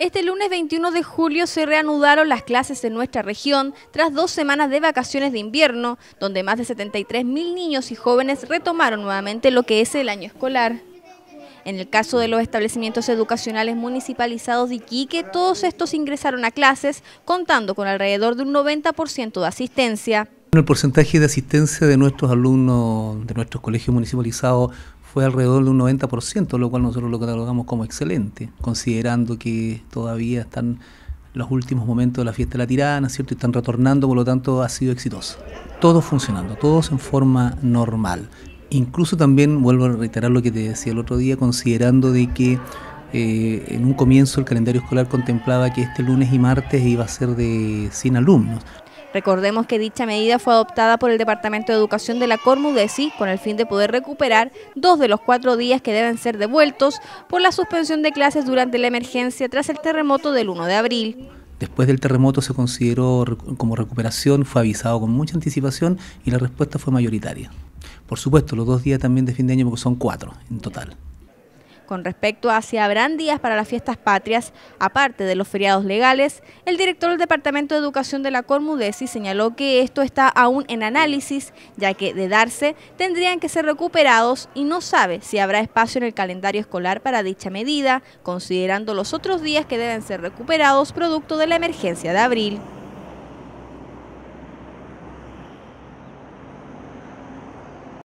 Este lunes 21 de julio se reanudaron las clases en nuestra región tras dos semanas de vacaciones de invierno, donde más de 73.000 niños y jóvenes retomaron nuevamente lo que es el año escolar. En el caso de los establecimientos educacionales municipalizados de Iquique, todos estos ingresaron a clases, contando con alrededor de un 90% de asistencia. El porcentaje de asistencia de nuestros alumnos de nuestros colegios municipalizados fue alrededor de un 90%, lo cual nosotros lo catalogamos como excelente, considerando que todavía están los últimos momentos de la fiesta de la tirana, ¿cierto? Y están retornando, por lo tanto ha sido exitoso. Todo funcionando, todos en forma normal. Incluso también, vuelvo a reiterar lo que te decía el otro día, considerando de que eh, en un comienzo el calendario escolar contemplaba que este lunes y martes iba a ser de 100 alumnos. Recordemos que dicha medida fue adoptada por el Departamento de Educación de la Cormudesi con el fin de poder recuperar dos de los cuatro días que deben ser devueltos por la suspensión de clases durante la emergencia tras el terremoto del 1 de abril. Después del terremoto se consideró como recuperación, fue avisado con mucha anticipación y la respuesta fue mayoritaria. Por supuesto, los dos días también de fin de año porque son cuatro en total. Con respecto a si habrán días para las fiestas patrias, aparte de los feriados legales, el director del Departamento de Educación de la Cormudesi señaló que esto está aún en análisis, ya que de darse tendrían que ser recuperados y no sabe si habrá espacio en el calendario escolar para dicha medida, considerando los otros días que deben ser recuperados producto de la emergencia de abril.